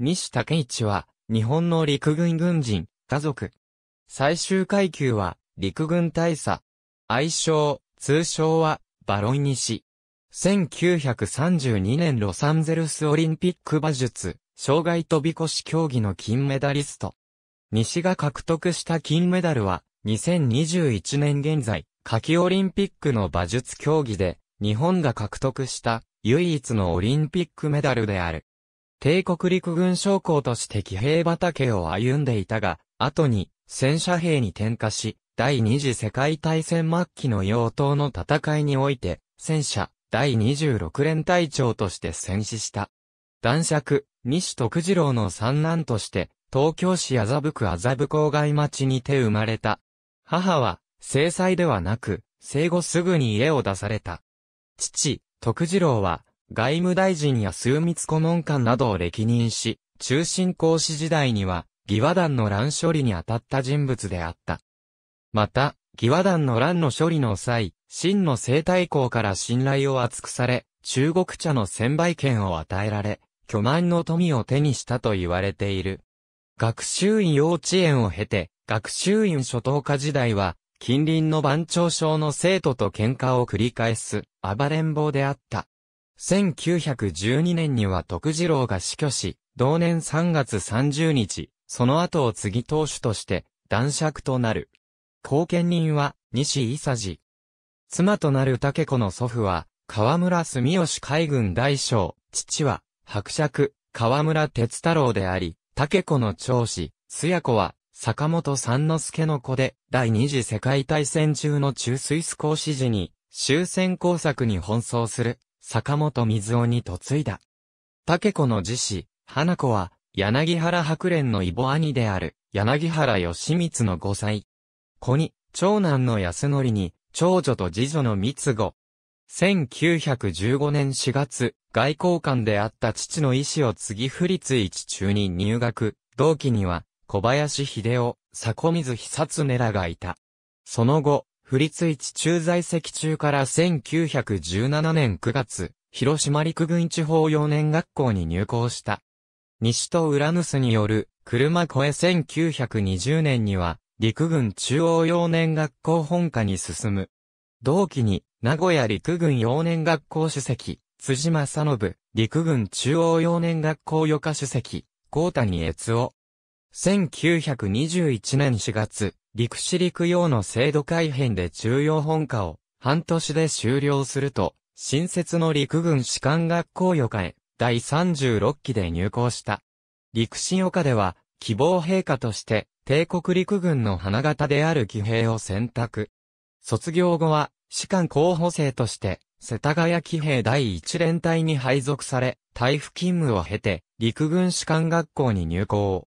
西武一は、日本の陸軍軍人、家族。最終階級は、陸軍大佐。愛称、通称は、バロイ西。1932年ロサンゼルスオリンピック馬術、障害飛び越し競技の金メダリスト。西が獲得した金メダルは、2021年現在、夏季オリンピックの馬術競技で、日本が獲得した唯一のオリンピックメダルである。帝国陸軍将校として騎兵畑を歩んでいたが、後に戦車兵に転化し、第二次世界大戦末期の妖刀の戦いにおいて、戦車、第26連隊長として戦死した。男爵、西徳次郎の三男として、東京市麻布区麻布郊外町にて生まれた。母は、制裁ではなく、生後すぐに家を出された。父、徳次郎は、外務大臣や枢密顧問官などを歴任し、中心講師時代には、義和団の乱処理に当たった人物であった。また、義和団の乱の処理の際、真の生態校から信頼を厚くされ、中国茶の専売権を与えられ、巨万の富を手にしたと言われている。学習院幼稚園を経て、学習院初等科時代は、近隣の番長省の生徒と喧嘩を繰り返す、暴れん坊であった。1912年には徳次郎が死去し、同年3月30日、その後を次当主として、男爵となる。後見人は、西伊佐治。妻となる竹子の祖父は、河村住吉海軍大将、父は、伯爵、河村哲太郎であり、竹子の長子、須也子は、坂本三之助の子で、第二次世界大戦中の中水ス講師時に、終戦工作に奔走する坂本水夫に嫁いだ。竹子の次子、花子は、柳原白蓮の異母兄である、柳原義光の5歳。子に、長男の安則に、長女と次女の三つ子。1915年4月、外交官であった父の意思を継ぎ不立一中に入学、同期には、小林秀夫、坂水久常らがいた。その後、不立一駐在籍中から1917年9月、広島陸軍地方幼年学校に入校した。西とウラヌスによる車越え1920年には陸軍中央幼年学校本科に進む。同期に名古屋陸軍幼年学校主席、辻正信、陸軍中央幼年学校余科主席、高谷悦夫。1921年4月、陸士陸用の制度改変で重要本科を半年で終了すると、新設の陸軍士官学校予科へ第36期で入校した。陸士予科では、希望陛下として帝国陸軍の花形である騎兵を選択。卒業後は、士官候補生として、世田谷騎兵第一連隊に配属され、体府勤務を経て、陸軍士官学校に入校。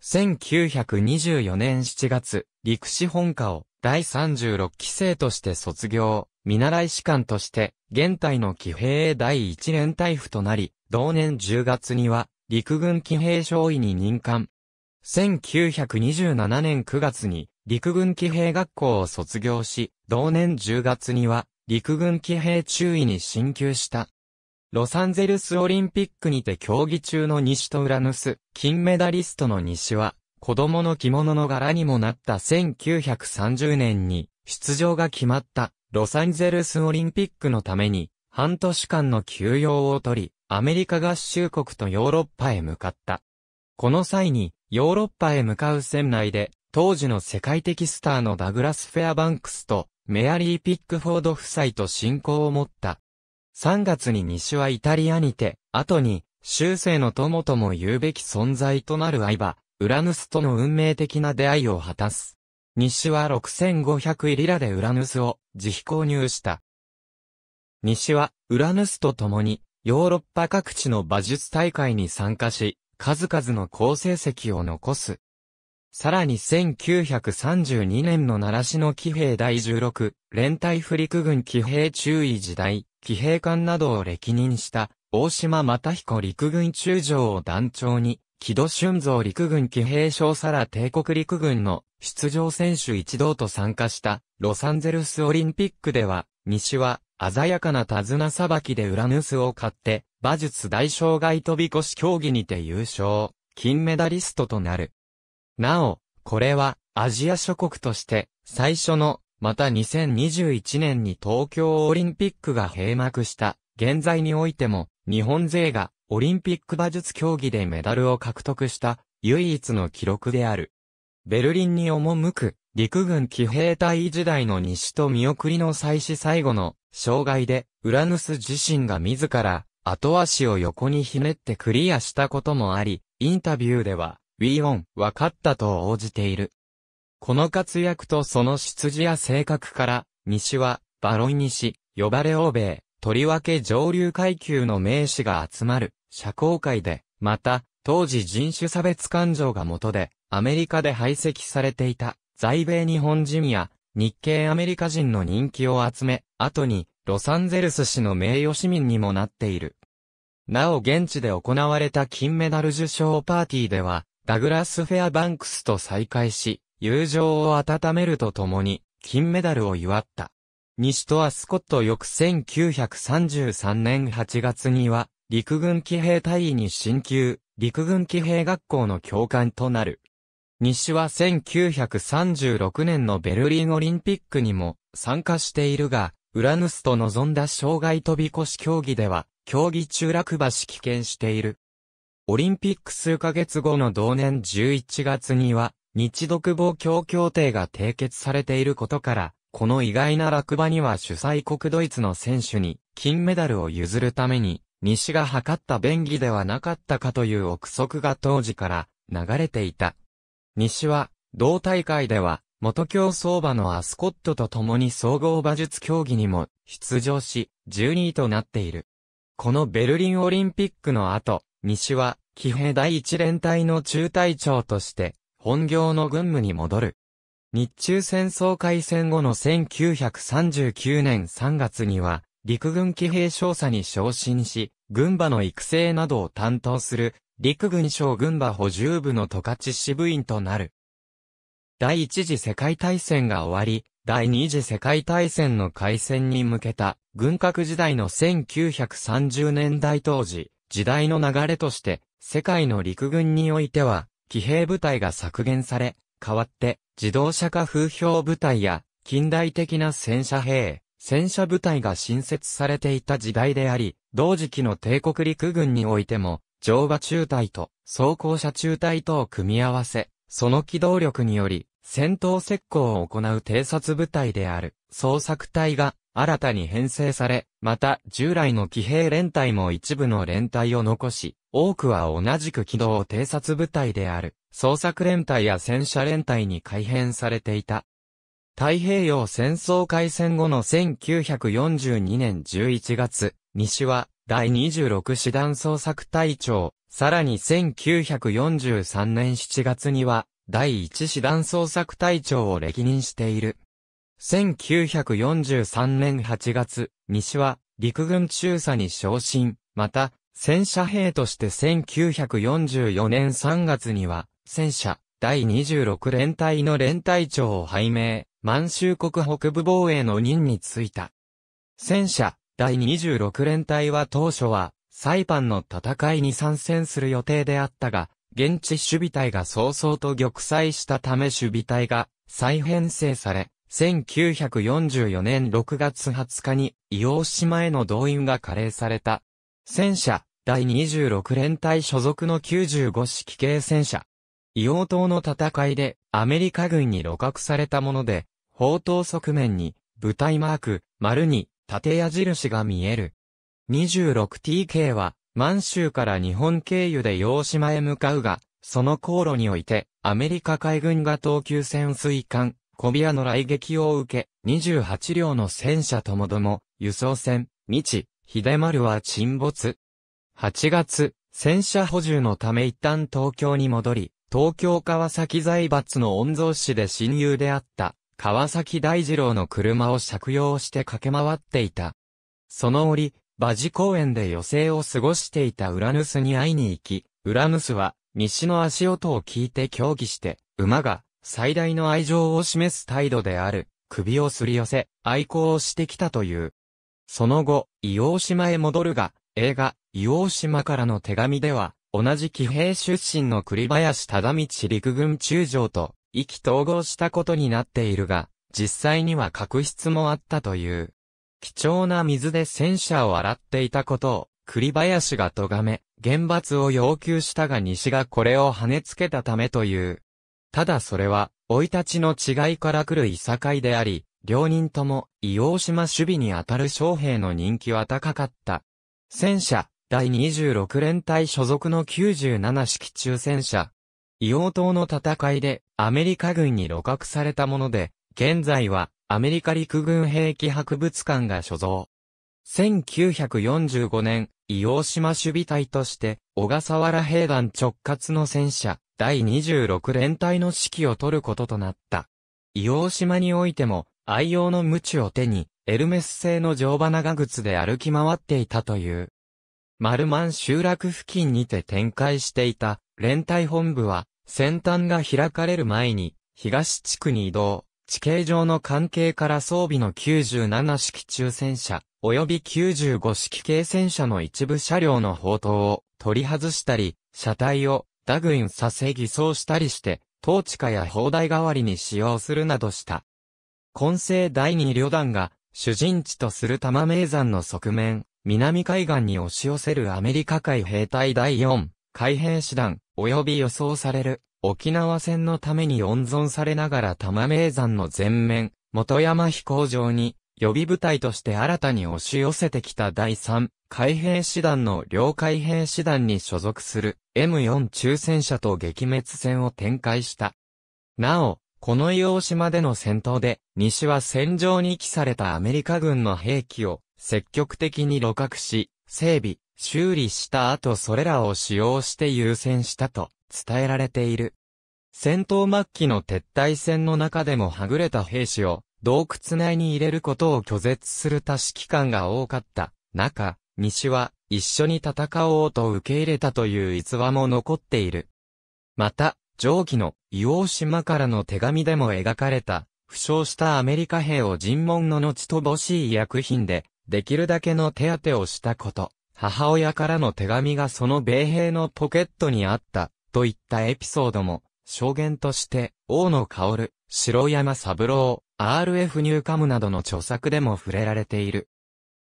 1924年7月、陸士本科を第36期生として卒業、見習い士官として、現代の騎兵第一連隊府となり、同年10月には、陸軍騎兵少尉に任官。1927年9月に、陸軍騎兵学校を卒業し、同年10月には、陸軍騎兵中尉に進級した。ロサンゼルスオリンピックにて競技中の西とウラヌス、金メダリストの西は、子供の着物の柄にもなった1930年に出場が決まったロサンゼルスオリンピックのために半年間の休養を取り、アメリカ合衆国とヨーロッパへ向かった。この際にヨーロッパへ向かう船内で当時の世界的スターのダグラス・フェアバンクスとメアリー・ピックフォード夫妻と親交を持った。3月に西はイタリアにて、後に、終生の友とも言うべき存在となる相場、ウラヌスとの運命的な出会いを果たす。西は6500イリラでウラヌスを自費購入した。西は、ウラヌスと共に、ヨーロッパ各地の馬術大会に参加し、数々の好成績を残す。さらに1932年の奈良市の騎兵第16、連隊不陸軍騎兵注意時代、騎兵官などを歴任した、大島又彦陸軍中将を団長に、木戸俊造陸軍騎兵少佐ら帝国陸軍の出場選手一同と参加したロサンゼルスオリンピックでは、西は鮮やかな手綱さばきでウラヌスを買って、馬術大障害飛び越し競技にて優勝、金メダリストとなる。なお、これはアジア諸国として最初の、また2021年に東京オリンピックが閉幕した、現在においても日本勢がオリンピック馬術競技でメダルを獲得した唯一の記録である。ベルリンに赴く陸軍騎兵隊時代の西と見送りの祭祀最後の障害でウラヌス自身が自ら後足を横にひねってクリアしたこともあり、インタビューではウィオン分かったと応じている。この活躍とその出自や性格から西はバロイ西、呼ばれ欧米、とりわけ上流階級の名士が集まる社交界で、また、当時人種差別感情が元で、アメリカで排斥されていた、在米日本人や、日系アメリカ人の人気を集め、後に、ロサンゼルス市の名誉市民にもなっている。なお現地で行われた金メダル受賞パーティーでは、ダグラス・フェアバンクスと再会し、友情を温めるとともに、金メダルを祝った。西とはスコット翌1933年8月には、陸軍騎兵隊員に進級、陸軍騎兵学校の教官となる。西は1936年のベルリンオリンピックにも参加しているが、ウラヌスと臨んだ障害飛び越し競技では、競技中落馬し危険している。オリンピック数ヶ月後の同年11月には、日独防協協定が締結されていることから、この意外な落馬には主催国ドイツの選手に金メダルを譲るために西が図った便宜ではなかったかという憶測が当時から流れていた。西は、同大会では、元競争馬のアスコットと共に総合馬術競技にも出場し、12位となっている。このベルリンオリンピックの後、西は、騎兵第一連隊の中隊長として、本業の軍務に戻る。日中戦争開戦後の1939年3月には、陸軍騎兵少佐に昇進し、軍馬の育成などを担当する、陸軍省軍馬補充部の十勝支部員となる。第一次世界大戦が終わり、第二次世界大戦の開戦に向けた、軍拡時代の1930年代当時、時代の流れとして、世界の陸軍においては、騎兵部隊が削減され、代わって、自動車化風評部隊や、近代的な戦車兵、戦車部隊が新設されていた時代であり、同時期の帝国陸軍においても、乗馬中隊と装甲車中隊とを組み合わせ、その機動力により、戦闘石膏を行う偵察部隊である、捜索隊が新たに編成され、また従来の騎兵連隊も一部の連隊を残し、多くは同じく機動偵察部隊である、捜索連隊や戦車連隊に改編されていた。太平洋戦争開戦後の1942年11月、西は第26師団捜索隊長、さらに1943年7月には第1師団捜索隊長を歴任している。1943年8月、西は陸軍中佐に昇進、また戦車兵として1944年3月には戦車、第26連隊の連隊長を拝命、満州国北部防衛の任に就いた。戦車、第26連隊は当初は、サイパンの戦いに参戦する予定であったが、現地守備隊が早々と玉砕したため守備隊が再編成され、1944年6月20日に、伊王島への動員が加齢された。戦車、第26連隊所属の95式系戦車、硫黄島の戦いでアメリカ軍に露獲されたもので、砲塔側面に部隊マーク、丸に縦矢印が見える。26TK は満州から日本経由で洋島へ向かうが、その航路においてアメリカ海軍が東急潜水艦、コビアの来撃を受け、28両の戦車ともども、輸送船、未知、秀丸は沈没。8月、戦車補充のため一旦東京に戻り、東京川崎財閥の御曹司で親友であった、川崎大二郎の車を借用して駆け回っていた。その折、馬事公園で余生を過ごしていたウラヌスに会いに行き、ウラヌスは、西の足音を聞いて協議して、馬が、最大の愛情を示す態度である、首をすり寄せ、愛好をしてきたという。その後、伊黄島へ戻るが、映画、伊黄島からの手紙では、同じ騎兵出身の栗林忠道陸軍中将と意気統合したことになっているが、実際には確執もあったという。貴重な水で戦車を洗っていたことを、栗林が咎め、厳罰を要求したが西がこれを跳ねつけたためという。ただそれは、老い立ちの違いから来るいさかいであり、両人とも、硫黄島守備にあたる将兵の人気は高かった。戦車、第26連隊所属の97式中戦車。硫黄島の戦いでアメリカ軍に露獲されたもので、現在はアメリカ陸軍兵器博物館が所蔵。1945年、硫黄島守備隊として、小笠原兵団直轄の戦車、第26連隊の指揮を取ることとなった。硫黄島においても、愛用の無知を手に、エルメス製の乗馬長靴で歩き回っていたという。丸満集落付近にて展開していた連帯本部は、先端が開かれる前に、東地区に移動、地形上の関係から装備の97式中戦車、及び95式軽戦車の一部車両の砲塔を取り外したり、車体をダグインさせ偽装したりして、統治下や砲台代わりに使用するなどした。混成第二旅団が主人地とする玉名山の側面、南海岸に押し寄せるアメリカ海兵隊第4、海兵師団、及び予想される、沖縄戦のために温存されながら玉名山の全面、元山飛行場に、予備部隊として新たに押し寄せてきた第3、海兵師団の両海兵師団に所属する M4 抽選車と撃滅戦を展開した。なお、この硫黄島での戦闘で、西は戦場に棄されたアメリカ軍の兵器を、積極的に露獲し、整備、修理した後それらを使用して優先したと伝えられている。戦闘末期の撤退戦の中でもはぐれた兵士を洞窟内に入れることを拒絶する多指揮官が多かった中、西は一緒に戦おうと受け入れたという逸話も残っている。また、上記の硫黄島からの手紙でも描かれた、負傷したアメリカ兵を尋問の後乏しい医薬品でできるだけの手当てをしたこと、母親からの手紙がその米兵のポケットにあった、といったエピソードも、証言として、大野薫、白山三郎、RF ニューカムなどの著作でも触れられている。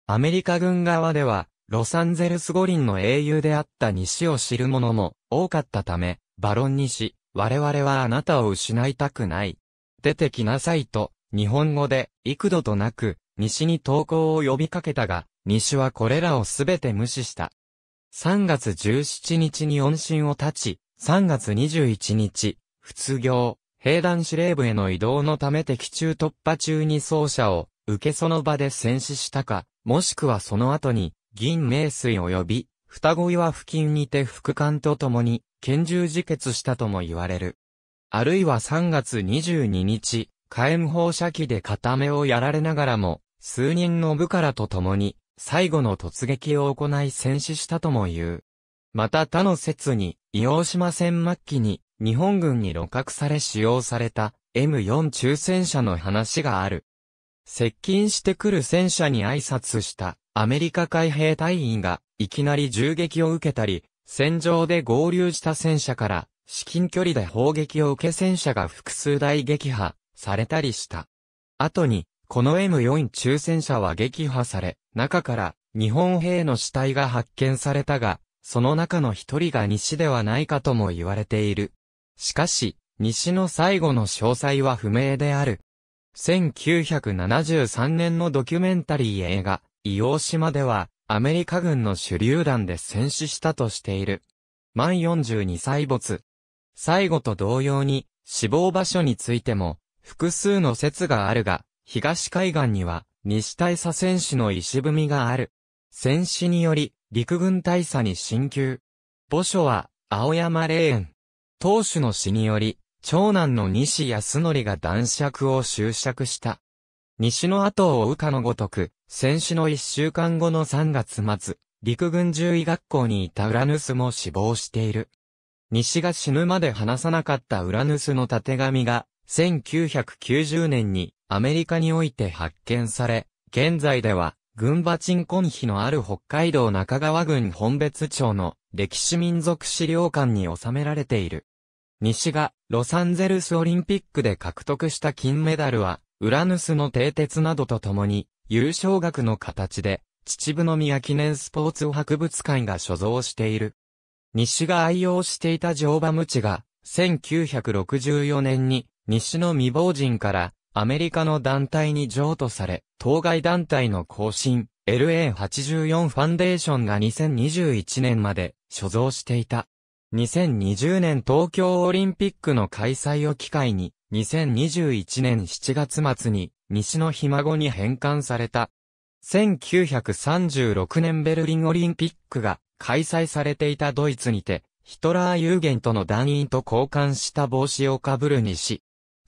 アメリカ軍側では、ロサンゼルス五輪の英雄であった西を知る者も多かったため、バロン西、我々はあなたを失いたくない。出てきなさいと、日本語で幾度となく西に投降を呼びかけたが、西はこれらをすべて無視した。3月17日に恩信を断ち、3月21日、仏行、兵団司令部への移動のため敵中突破中に奏者を、受けその場で戦死したか、もしくはその後に、銀名水及び、双子岩付近にて副官と共に、拳銃自決したとも言われる。あるいは3月22日、火炎放射器で固めをやられながらも、数人の部からと共に、最後の突撃を行い戦死したとも言う。また他の説に、伊黄島戦末期に、日本軍に露獲され使用された、M4 中戦車の話がある。接近してくる戦車に挨拶したアメリカ海兵隊員がいきなり銃撃を受けたり、戦場で合流した戦車から至近距離で砲撃を受け戦車が複数台撃破、されたりした。後に、この M4 抽選車は撃破され、中から日本兵の死体が発見されたが、その中の一人が西ではないかとも言われている。しかし、西の最後の詳細は不明である。1973年のドキュメンタリー映画、伊黄島では、アメリカ軍の手榴弾で戦死したとしている。満42歳没。最後と同様に、死亡場所についても、複数の説があるが、東海岸には、西大佐戦士の石踏みがある。戦士により、陸軍大佐に進級。墓所は、青山霊園。当主の死により、長男の西康則が男爵を執爵した。西の後を追うかのごとく、戦士の一週間後の3月末、陸軍獣医学校にいたウラヌスも死亡している。西が死ぬまで話さなかったウラヌスの縦紙が、1990年にアメリカにおいて発見され、現在では、群馬鎮魂碑のある北海道中川郡本別町の歴史民族資料館に収められている。西がロサンゼルスオリンピックで獲得した金メダルは、ウラヌスの蹄鉄などとともに、優勝額の形で、秩父宮記念スポーツ博物館が所蔵している。西が愛用していた乗馬ムチが、1964年に西の未亡人からアメリカの団体に譲渡され、当該団体の更新、LA84 ファンデーションが2021年まで所蔵していた。2020年東京オリンピックの開催を機会に、2021年7月末に西のひ孫に返還された。1936年ベルリンオリンピックが開催されていたドイツにて、ヒトラー・ユーゲンとの団員と交換した帽子をかぶる西。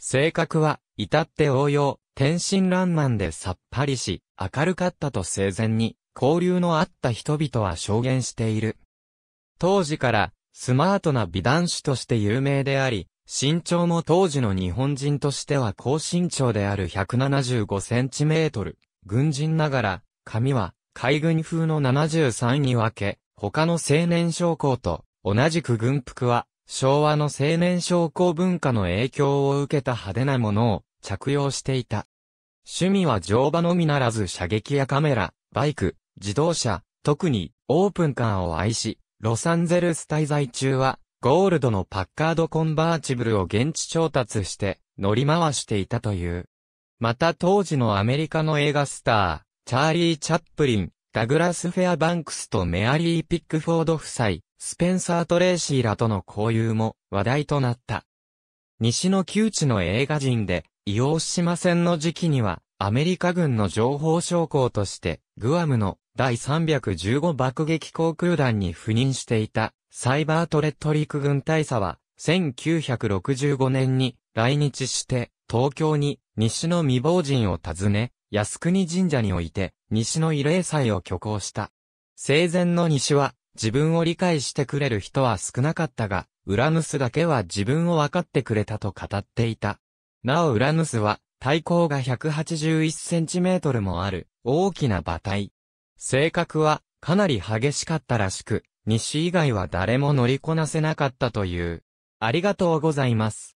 性格は、至って応用、天真爛漫でさっぱりし、明るかったと生前に、交流のあった人々は証言している。当時から、スマートな美男子として有名であり、身長も当時の日本人としては高身長である175センチメートル。軍人ながら、髪は海軍風の73に分け、他の青年将校と同じく軍服は昭和の青年商工文化の影響を受けた派手なものを着用していた。趣味は乗馬のみならず射撃やカメラ、バイク、自動車、特にオープンカーを愛し、ロサンゼルス滞在中はゴールドのパッカードコンバーチブルを現地調達して乗り回していたという。また当時のアメリカの映画スター、チャーリー・チャップリン、ダグラス・フェアバンクスとメアリー・ピックフォード夫妻、スペンサー・トレーシーらとの交友も話題となった。西の旧地の映画人で、伊予島戦の時期には、アメリカ軍の情報将校として、グアムの第315爆撃航空団に赴任していた、サイバートレット陸軍大佐は、1965年に来日して、東京に西の未亡人を訪ね、靖国神社において、西の慰霊祭を挙行した。生前の西は、自分を理解してくれる人は少なかったが、ウラヌスだけは自分を分かってくれたと語っていた。なおウラヌスは、体高が1 8 1トルもある、大きな馬体。性格は、かなり激しかったらしく、西以外は誰も乗りこなせなかったという。ありがとうございます。